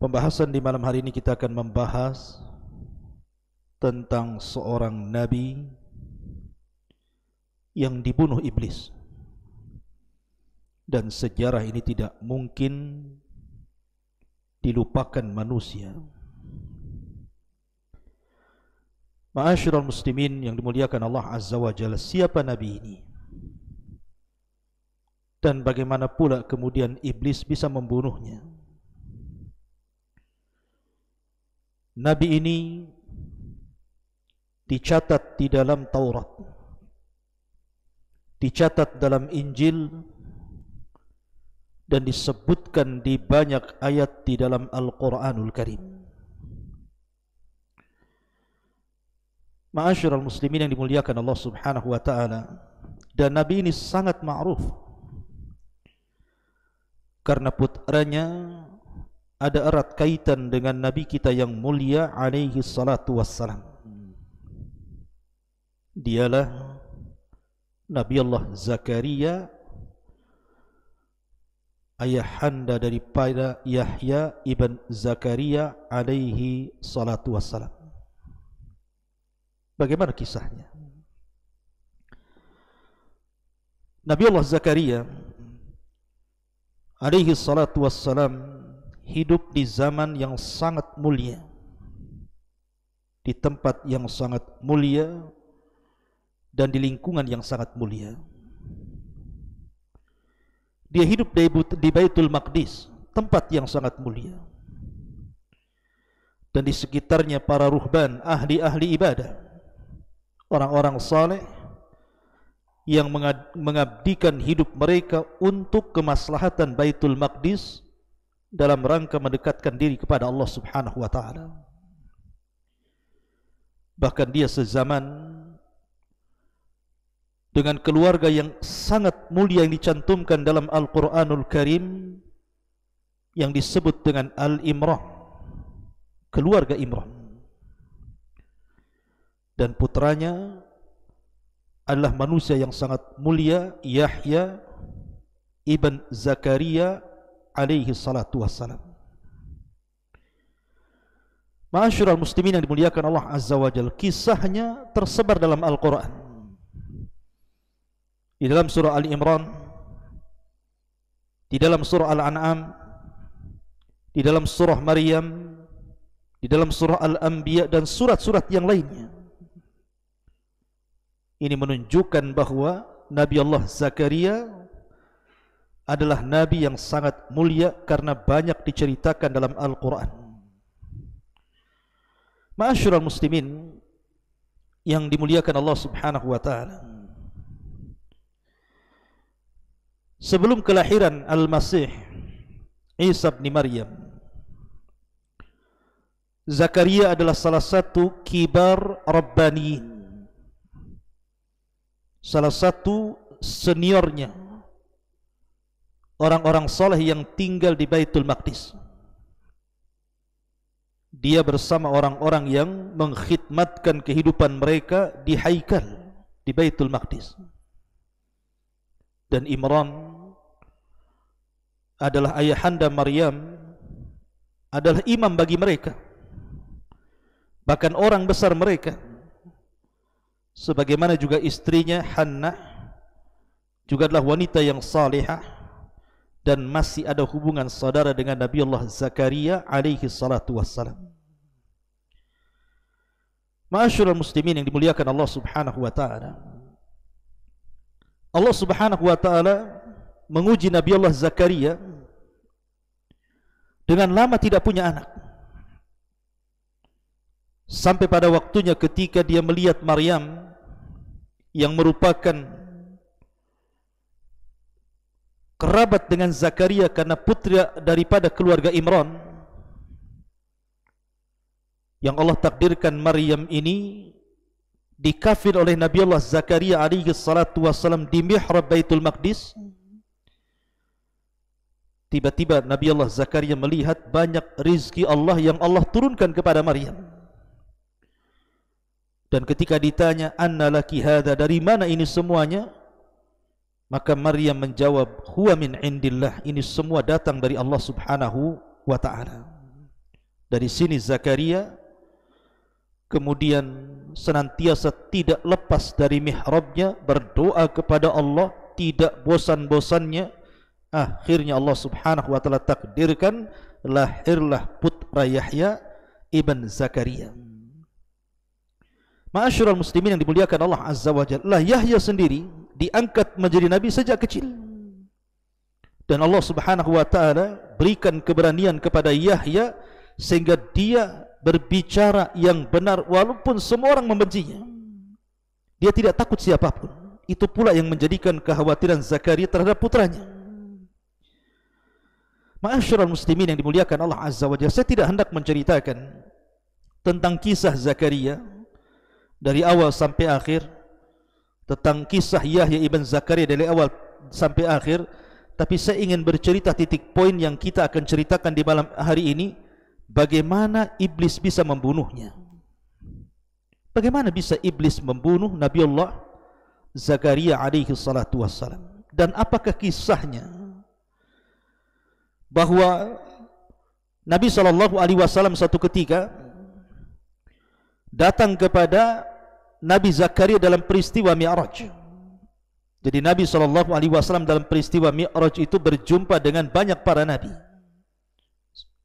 Pembahasan di malam hari ini kita akan membahas tentang seorang nabi yang dibunuh iblis. Dan sejarah ini tidak mungkin dilupakan manusia. Ma'asyiral muslimin yang dimuliakan Allah Azza wa Jalla, siapa nabi ini? Dan bagaimana pula kemudian iblis bisa membunuhnya? Nabi ini dicatat di dalam Taurat dicatat dalam Injil dan disebutkan di banyak ayat di dalam Al-Quranul Karim Ma'asyur al-Muslimin yang dimuliakan Allah subhanahu wa ta'ala dan Nabi ini sangat ma'ruf karena putranya ada erat kaitan dengan Nabi kita yang mulia alaihi salatu wassalam dialah Nabi Allah Zakaria ayahanda dari daripada Yahya ibn Zakaria alaihi salatu wassalam bagaimana kisahnya Nabi Allah Zakaria alaihi salatu wassalam hidup di zaman yang sangat mulia di tempat yang sangat mulia dan di lingkungan yang sangat mulia dia hidup di Baitul Maqdis tempat yang sangat mulia dan di sekitarnya para ruhban ahli-ahli ibadah orang-orang saleh yang mengabdikan hidup mereka untuk kemaslahatan Baitul Maqdis dalam rangka mendekatkan diri kepada Allah Subhanahu wa taala. Bahkan dia sezaman dengan keluarga yang sangat mulia yang dicantumkan dalam Al-Qur'anul Karim yang disebut dengan Al-Imran. Keluarga Imran. Dan putranya adalah manusia yang sangat mulia Yahya ibn Zakaria alaihi salatu wassalam. Ma'asyiral muslimin yang dimuliakan Allah Azza wa Jalla, kisahnya tersebar dalam Al-Qur'an. Di dalam surah Ali Imran, di dalam surah Al-An'am, di dalam surah Maryam, di dalam surah Al-Anbiya dan surat-surat yang lainnya. Ini menunjukkan bahawa Nabi Allah Zakaria adalah nabi yang sangat mulia karena banyak diceritakan dalam Al-Qur'an. Ma'asyiral muslimin yang dimuliakan Allah Subhanahu wa taala. Sebelum kelahiran Al-Masih Isa bin Maryam Zakaria adalah salah satu kibar Rabbaniin Salah satu seniornya orang-orang soleh yang tinggal di Baitul Maqdis dia bersama orang-orang yang mengkhidmatkan kehidupan mereka di Haikal di Baitul Maqdis dan Imran adalah ayahanda Maryam adalah imam bagi mereka bahkan orang besar mereka sebagaimana juga istrinya Hannah juga adalah wanita yang salihah dan masih ada hubungan saudara dengan Nabi Allah Zakaria alaihi salatu wassalam. Ma'asyurul muslimin yang dimuliakan Allah subhanahu wa ta'ala. Allah subhanahu wa ta'ala menguji Nabi Allah Zakaria dengan lama tidak punya anak. Sampai pada waktunya ketika dia melihat Maryam yang merupakan kerabat dengan Zakaria karena putri daripada keluarga Imran yang Allah takdirkan Maryam ini dikafir oleh Nabi Allah Zakaria alaihi salatu wasalam di mihrab Baitul Maqdis tiba-tiba Nabi Allah Zakaria melihat banyak rizki Allah yang Allah turunkan kepada Maryam dan ketika ditanya anna laki hadha dari mana ini semuanya Maka Maryam menjawab, "Huwa min indillah." Ini semua datang dari Allah Subhanahu wa taala. Dari sini Zakaria kemudian senantiasa tidak lepas dari mihrabnya berdoa kepada Allah tidak bosan-bosannya akhirnya Allah Subhanahu wa taala takdirkan lahirlah putra Yahya ibn Zakaria. Ma'asyiral muslimin yang dimuliakan Allah Azza wa Jalla, lah Yahya sendiri diangkat menjadi nabi sejak kecil. Dan Allah Subhanahu wa taala berikan keberanian kepada Yahya sehingga dia berbicara yang benar walaupun semua orang membencinya. Dia tidak takut siapapun. Itu pula yang menjadikan kekhawatiran Zakaria terhadap putranya. Ma'asyiral muslimin yang dimuliakan Allah Azza wa Jalla, saya tidak hendak menceritakan tentang kisah Zakaria dari awal sampai akhir tentang kisah Yahya ibn Zakaria dari awal sampai akhir tapi saya ingin bercerita titik poin yang kita akan ceritakan di malam hari ini bagaimana iblis bisa membunuhnya bagaimana bisa iblis membunuh Nabi Allah Zakaria alaihi salatu wassalam dan apakah kisahnya bahwa Nabi saw satu ketika datang kepada Nabi Zakaria dalam peristiwa Mi'raj. Jadi Nabi sallallahu alaihi wasallam dalam peristiwa Mi'raj itu berjumpa dengan banyak para nabi.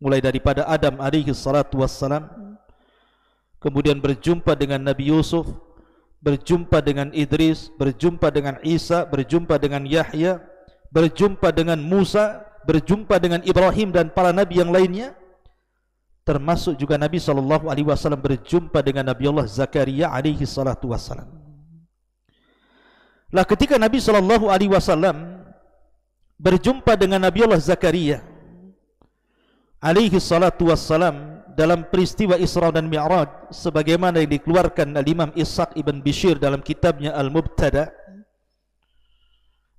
Mulai daripada Adam alaihi salatu wassalam, kemudian berjumpa dengan Nabi Yusuf, berjumpa dengan Idris, berjumpa dengan Isa, berjumpa dengan Yahya, berjumpa dengan Musa, berjumpa dengan Ibrahim dan para nabi yang lainnya termasuk juga Nabi sallallahu alaihi wasallam berjumpa dengan Nabi Allah Zakaria alaihi salatu wasallam. Lah ketika Nabi sallallahu alaihi wasallam berjumpa dengan Nabi Allah Zakaria alaihi salatu wasallam dalam peristiwa Isra dan Mi'raj sebagaimana yang dikeluarkan Al Imam Ishaq ibn Bishr dalam kitabnya Al Mubtada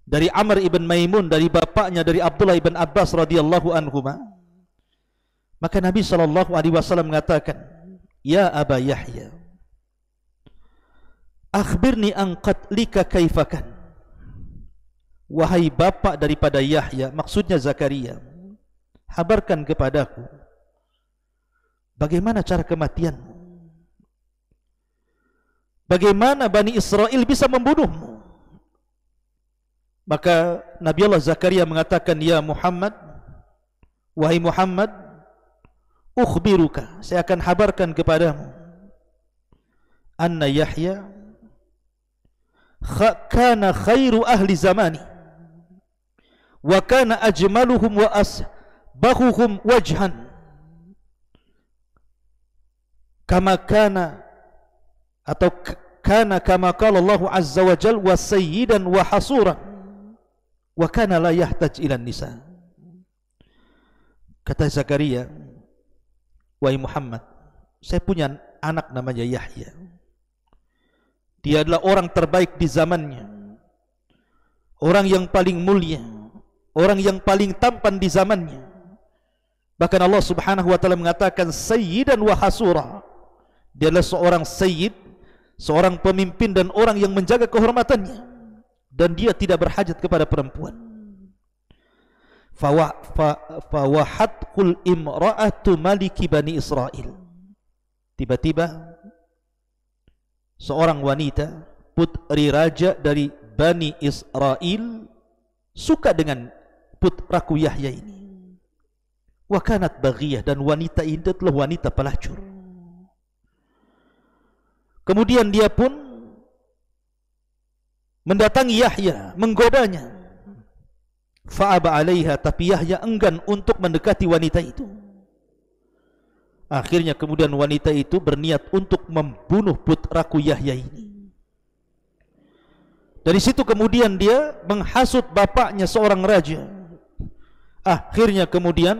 dari Amr ibn Maimun dari bapaknya dari Abdullah ibn Abbas radhiyallahu anhu. Maka Nabi sallallahu alaihi wasallam mengatakan, "Ya Aba Yahya, akhbirni an qatlika kaifakan?" Wahai bapa daripada Yahya, maksudnya Zakaria, habarkan kepadaku bagaimana cara kematian, Bagaimana Bani Israel bisa membunuhmu? Maka Nabi Allah Zakaria mengatakan, "Ya Muhammad, wahai Muhammad, ukhbiruka saya akan habarkan kepadamu anna yahya kha kana khairu ahli zamani wa kana ajmaluhum wa asbahuhum wajhan kama kana atau kana kama qala Allah azza wa jalla wa sayyidan wa hasura wa kana la yahtaj ila nisa kata Zakaria Wahai Muhammad, saya punya anak namanya Yahya. Dia adalah orang terbaik di zamannya. Orang yang paling mulia, orang yang paling tampan di zamannya. Bahkan Allah Subhanahu wa taala mengatakan sayyidan wa hasura. Dia adalah seorang sayyid, seorang pemimpin dan orang yang menjaga kehormatannya dan dia tidak berhajat kepada perempuan fawahatkul imra'atu maliki bani Israel tiba-tiba seorang wanita putri raja dari bani Israel suka dengan putraku Yahya ini wakanat bagiyah dan wanita ini telah wanita pelacur kemudian dia pun mendatangi Yahya menggodanya Fa'aba alaiha Tapi Yahya enggan untuk mendekati wanita itu Akhirnya kemudian wanita itu berniat untuk membunuh putraku Yahya ini Dari situ kemudian dia menghasut bapaknya seorang raja Akhirnya kemudian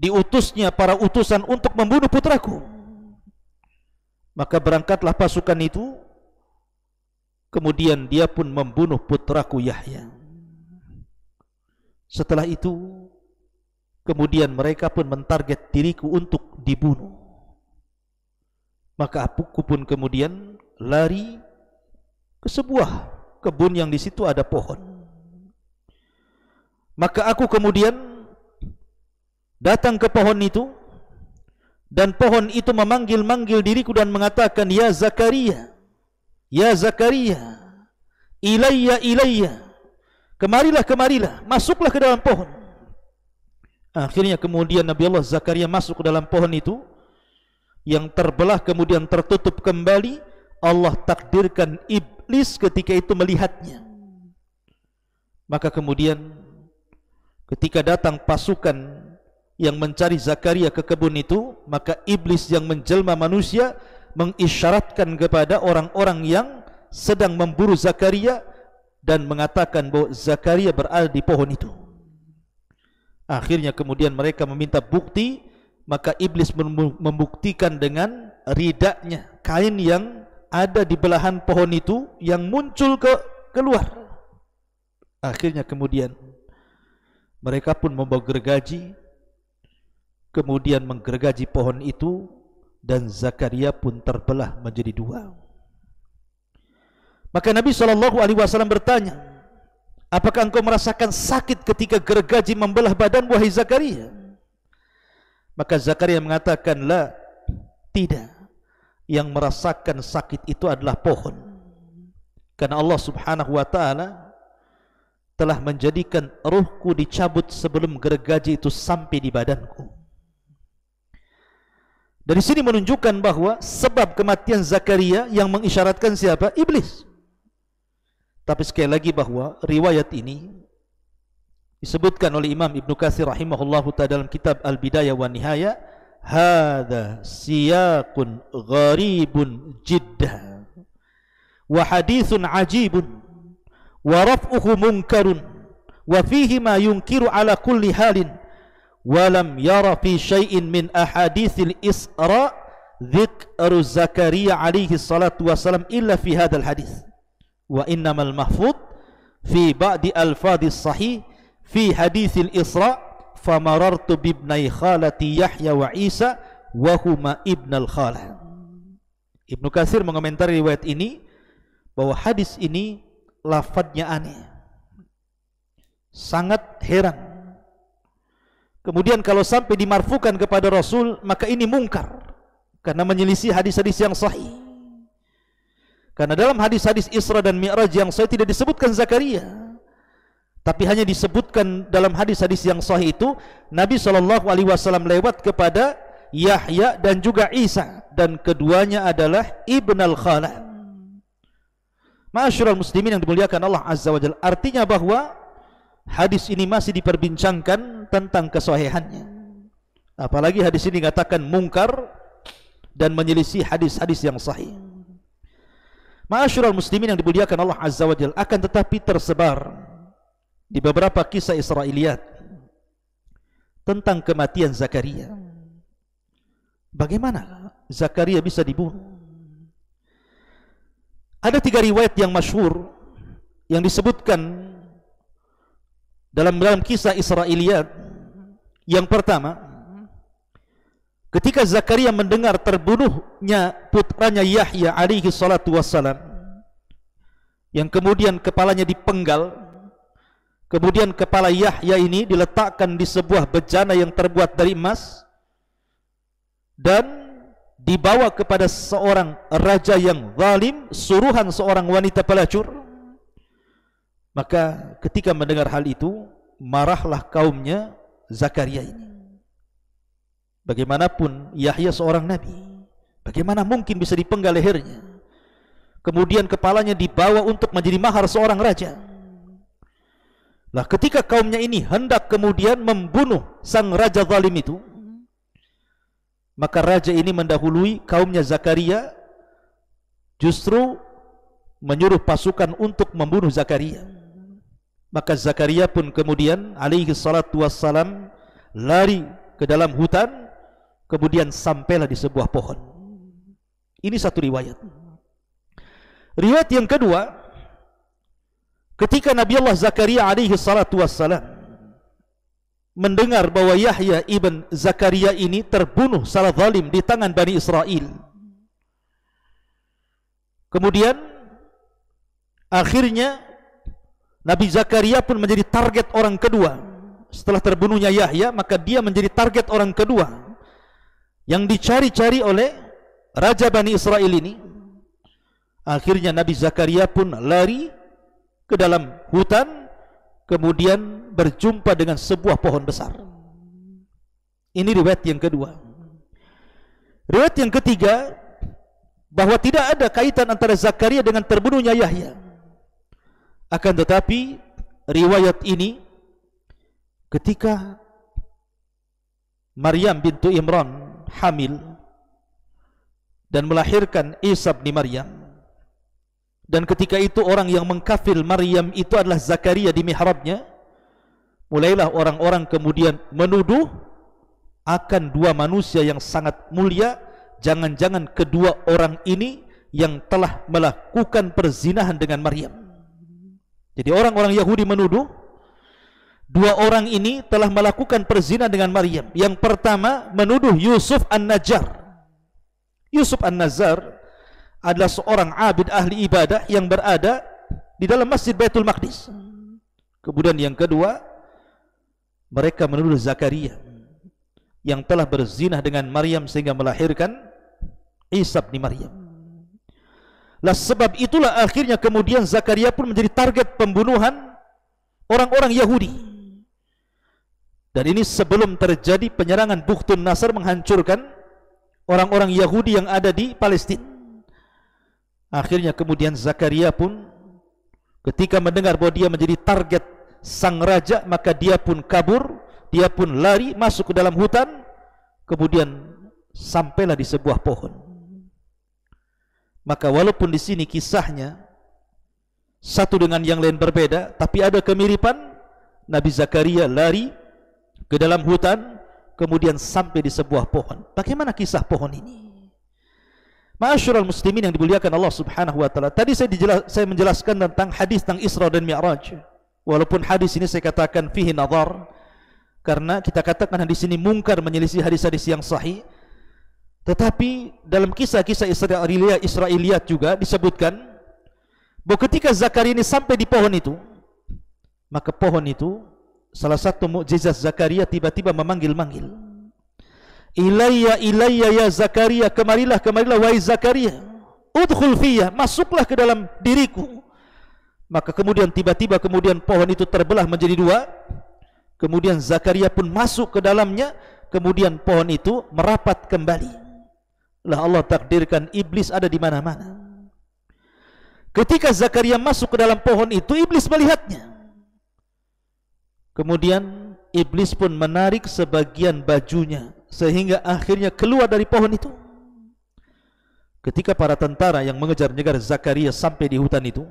diutusnya para utusan untuk membunuh putraku Maka berangkatlah pasukan itu Kemudian dia pun membunuh putraku Yahya Yahya Setelah itu Kemudian mereka pun mentarget diriku untuk dibunuh Maka aku pun kemudian lari ke sebuah kebun yang di situ ada pohon Maka aku kemudian datang ke pohon itu Dan pohon itu memanggil-manggil diriku dan mengatakan Ya Zakaria, Ya Zakaria, ilayya ilayya Kemarilah, kemarilah, masuklah ke dalam pohon. Akhirnya kemudian Nabi Allah Zakaria masuk ke dalam pohon itu yang terbelah kemudian tertutup kembali. Allah takdirkan iblis ketika itu melihatnya. Maka kemudian ketika datang pasukan yang mencari Zakaria ke kebun itu, maka iblis yang menjelma manusia mengisyaratkan kepada orang-orang yang sedang memburu Zakaria dan mengatakan bahawa Zakaria berada di pohon itu. Akhirnya kemudian mereka meminta bukti, maka iblis membuktikan dengan ridaknya kain yang ada di belahan pohon itu yang muncul ke keluar. Akhirnya kemudian mereka pun membawa gergaji, kemudian menggergaji pohon itu dan Zakaria pun terbelah menjadi dua. Maka Nabi Shallallahu alaihi wasallam bertanya, "Apakah engkau merasakan sakit ketika gergaji membelah badan wahai Zakaria?" Maka Zakaria mengatakan, "La, tidak. Yang merasakan sakit itu adalah pohon." Karena Allah Subhanahu wa taala telah menjadikan ruhku dicabut sebelum gergaji itu sampai di badanku. Dari sini menunjukkan bahawa sebab kematian Zakaria yang mengisyaratkan siapa? Iblis. Tapi sekali lagi bahawa riwayat ini disebutkan oleh Imam Ibn Katsir rahimahullahu taala dalam kitab Al Bidayah wa Nihayah hadza siyaqun gharibun jiddah, wa hadithun ajibun wa raf'uhu munkarun wa fihi ma yunkiru ala kulli halin wa lam yara fi shay'in min ahadithil isra dhikru zakaria alaihi salatu wasalam illa fi hadzal hadits wa innamal mahfud fi ba'di alfadhis sahih fi hadithil isra fa marartu bibnai khalati Yahya wa Isa wa huma ibnal khalah Ibn Katsir mengomentari riwayat ini bahwa hadis ini lafadnya aneh sangat heran kemudian kalau sampai dimarfukan kepada Rasul maka ini mungkar karena menyelisih hadis-hadis yang sahih Karena dalam hadis-hadis Isra dan Mi'raj yang sahih tidak disebutkan Zakaria tapi hanya disebutkan dalam hadis-hadis yang sahih itu Nabi sallallahu alaihi wasallam lewat kepada Yahya dan juga Isa dan keduanya adalah ibn al Khala. Masyurul muslimin yang dimuliakan Allah azza wa jalla artinya bahwa hadis ini masih diperbincangkan tentang kesahihannya. Apalagi hadis ini mengatakan mungkar dan menyelisih hadis-hadis yang sahih. Masyurul muslimin yang dimuliakan Allah Azza wa Jal Akan tetapi tersebar Di beberapa kisah Israeliat Tentang kematian Zakaria Bagaimana Zakaria bisa dibunuh Ada tiga riwayat yang masyhur Yang disebutkan Dalam dalam kisah Israeliat Yang pertama Ketika Zakaria mendengar terbunuhnya putranya Yahya alaihi salatu wassalam yang kemudian kepalanya dipenggal kemudian kepala Yahya ini diletakkan di sebuah bejana yang terbuat dari emas dan dibawa kepada seorang raja yang zalim suruhan seorang wanita pelacur maka ketika mendengar hal itu marahlah kaumnya Zakaria ini Bagaimanapun Yahya seorang Nabi Bagaimana mungkin bisa dipenggal lehernya Kemudian kepalanya dibawa untuk menjadi mahar seorang raja Nah ketika kaumnya ini hendak kemudian membunuh sang raja zalim itu Maka raja ini mendahului kaumnya Zakaria Justru menyuruh pasukan untuk membunuh Zakaria Maka Zakaria pun kemudian alaihi salatu wassalam Lari ke dalam hutan Kemudian sampailah di sebuah pohon. Ini satu riwayat. Riwayat yang kedua, ketika Nabi Allah Zakaria alaihi salatu wassalam mendengar bahwa Yahya ibn Zakaria ini terbunuh salah zalim di tangan Bani Israel. Kemudian akhirnya Nabi Zakaria pun menjadi target orang kedua. Setelah terbunuhnya Yahya, maka dia menjadi target orang kedua yang dicari-cari oleh Raja Bani Israel ini akhirnya Nabi Zakaria pun lari ke dalam hutan kemudian berjumpa dengan sebuah pohon besar ini riwayat yang kedua riwayat yang ketiga bahawa tidak ada kaitan antara Zakaria dengan terbunuhnya Yahya akan tetapi riwayat ini ketika Maryam bintu Imran hamil dan melahirkan Isa bin Maryam. Dan ketika itu orang yang mengkafir Maryam itu adalah Zakaria di mihrabnya. Mulailah orang-orang kemudian menuduh akan dua manusia yang sangat mulia, jangan-jangan kedua orang ini yang telah melakukan perzinahan dengan Maryam. Jadi orang-orang Yahudi menuduh Dua orang ini telah melakukan perzina dengan Maryam. Yang pertama menuduh Yusuf An-Najjar. Yusuf An-Najjar adalah seorang abid ahli ibadah yang berada di dalam Masjid Baitul Maqdis. Kemudian yang kedua, mereka menuduh Zakaria yang telah berzinah dengan Maryam sehingga melahirkan Isa bin Maryam. Lah sebab itulah akhirnya kemudian Zakaria pun menjadi target pembunuhan orang-orang Yahudi. Dan ini sebelum terjadi penyerangan Bukhtun Nasr menghancurkan orang-orang Yahudi yang ada di Palestine. Akhirnya kemudian Zakaria pun ketika mendengar bahwa dia menjadi target sang raja maka dia pun kabur, dia pun lari masuk ke dalam hutan kemudian sampailah di sebuah pohon. Maka walaupun di sini kisahnya satu dengan yang lain berbeda tapi ada kemiripan Nabi Zakaria lari ke dalam hutan kemudian sampai di sebuah pohon bagaimana kisah pohon ini Ma'asyiral muslimin yang dimuliakan Allah Subhanahu wa taala. Tadi saya dijelas, saya menjelaskan tentang hadis tentang Isra dan Mi'raj. Walaupun hadis ini saya katakan fihi nazar karena kita katakan hadis ini mungkar menyelisih hadis-hadis yang sahih. Tetapi dalam kisah-kisah Israiliyat Israiliyat juga disebutkan bahawa ketika Zakaria ini sampai di pohon itu maka pohon itu Salah satu mukjizat Zakaria tiba-tiba memanggil-manggil. Ilayya ilayya ya Zakaria, kemarilah kemarilah wahai Zakaria. Udkhul fiyya, masuklah ke dalam diriku. Maka kemudian tiba-tiba kemudian pohon itu terbelah menjadi dua. Kemudian Zakaria pun masuk ke dalamnya, kemudian pohon itu merapat kembali. Lah Allah takdirkan iblis ada di mana-mana. Ketika Zakaria masuk ke dalam pohon itu, iblis melihatnya. Kemudian iblis pun menarik sebagian bajunya sehingga akhirnya keluar dari pohon itu. Ketika para tentara yang mengejar-ngejar Zakaria sampai di hutan itu,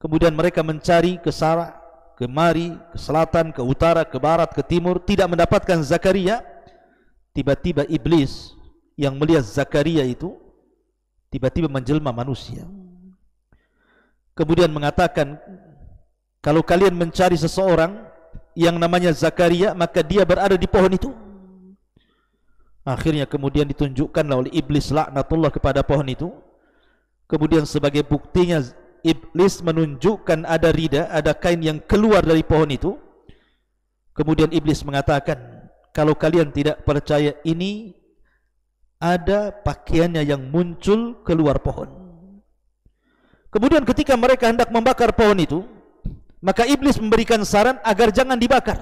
kemudian mereka mencari ke sana, kemari, ke selatan, ke utara, ke barat, ke timur, tidak mendapatkan Zakaria. Tiba-tiba iblis yang melihat Zakaria itu tiba-tiba menjelma manusia. Kemudian mengatakan kalau kalian mencari seseorang yang namanya Zakaria maka dia berada di pohon itu akhirnya kemudian ditunjukkan oleh iblis laknatullah kepada pohon itu kemudian sebagai buktinya iblis menunjukkan ada rida ada kain yang keluar dari pohon itu kemudian iblis mengatakan kalau kalian tidak percaya ini ada pakaiannya yang muncul keluar pohon kemudian ketika mereka hendak membakar pohon itu Maka iblis memberikan saran agar jangan dibakar.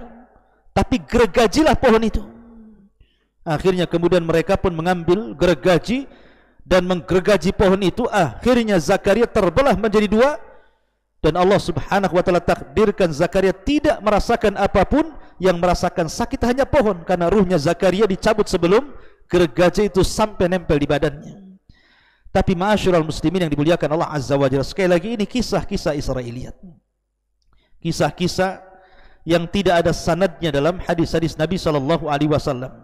Tapi gergajilah pohon itu. Akhirnya kemudian mereka pun mengambil gergaji dan menggergaji pohon itu. Akhirnya Zakaria terbelah menjadi dua. Dan Allah subhanahu wa ta'ala takdirkan Zakaria tidak merasakan apapun yang merasakan sakit hanya pohon. Karena ruhnya Zakaria dicabut sebelum gergaji itu sampai nempel di badannya. Tapi ma'asyur al-muslimin yang dimuliakan Allah azza wa jalla. Sekali lagi ini kisah-kisah Israeliyat. -kisah kisah-kisah yang tidak ada sanadnya dalam hadis-hadis Nabi sallallahu alaihi wasallam.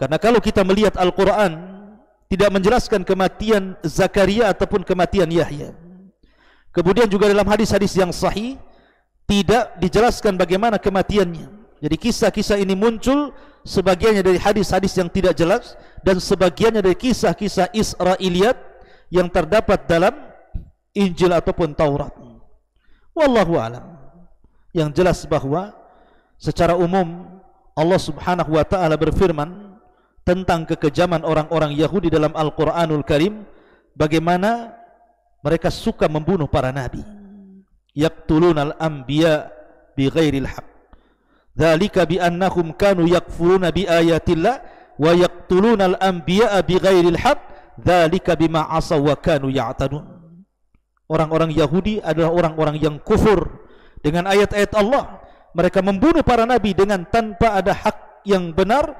Karena kalau kita melihat Al-Qur'an tidak menjelaskan kematian Zakaria ataupun kematian Yahya. Kemudian juga dalam hadis-hadis yang sahih tidak dijelaskan bagaimana kematiannya. Jadi kisah-kisah ini muncul sebagiannya dari hadis-hadis yang tidak jelas dan sebagiannya dari kisah-kisah Israiliyat yang terdapat dalam Injil ataupun Taurat. Wallahu a'lam yang jelas bahawa secara umum Allah subhanahu wa ta'ala berfirman tentang kekejaman orang-orang Yahudi dalam Al-Quranul Karim bagaimana mereka suka membunuh para nabi yaqtuluna al-anbiya bi ghairil haq dzalika bi annahum kanu yakfuruna bi ayatillah wa yaqtuluna al-anbiya bi ghairil haq dzalika bima asaw wa kanu ya'tadun orang-orang Yahudi adalah orang-orang yang kufur dengan ayat-ayat Allah mereka membunuh para nabi dengan tanpa ada hak yang benar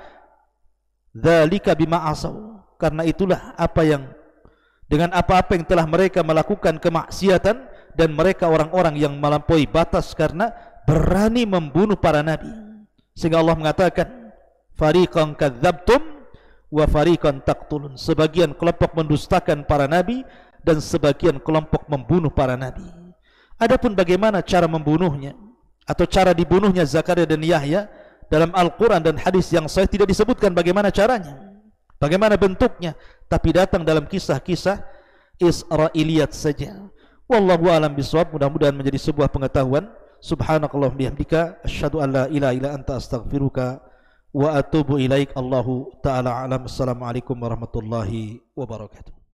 dzalika bima asaw karena itulah apa yang dengan apa-apa yang telah mereka melakukan kemaksiatan dan mereka orang-orang yang melampaui batas karena berani membunuh para nabi sehingga Allah mengatakan fariqan kadzabtum wa fariqan taqtulun sebagian kelompok mendustakan para nabi dan sebagian kelompok membunuh para nabi Adapun bagaimana cara membunuhnya atau cara dibunuhnya Zakaria dan Yahya dalam Al-Quran dan hadis yang saya tidak disebutkan bagaimana caranya, bagaimana bentuknya, tapi datang dalam kisah-kisah Israeliat saja. Wallahu a'lam bishawab. Mudah-mudahan menjadi sebuah pengetahuan. Subhanakallah bihamdika. Asyhadu an la illa anta astaghfiruka wa atubu ilaik. Allahu taala alam. Assalamualaikum warahmatullahi wabarakatuh.